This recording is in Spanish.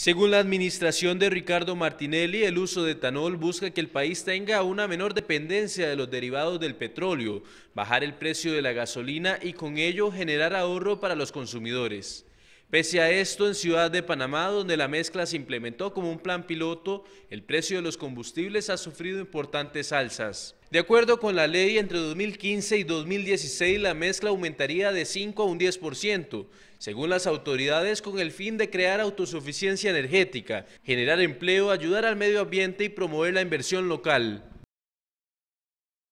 Según la administración de Ricardo Martinelli, el uso de etanol busca que el país tenga una menor dependencia de los derivados del petróleo, bajar el precio de la gasolina y con ello generar ahorro para los consumidores. Pese a esto, en Ciudad de Panamá, donde la mezcla se implementó como un plan piloto, el precio de los combustibles ha sufrido importantes alzas. De acuerdo con la ley, entre 2015 y 2016 la mezcla aumentaría de 5 a un 10%, según las autoridades, con el fin de crear autosuficiencia energética, generar empleo, ayudar al medio ambiente y promover la inversión local.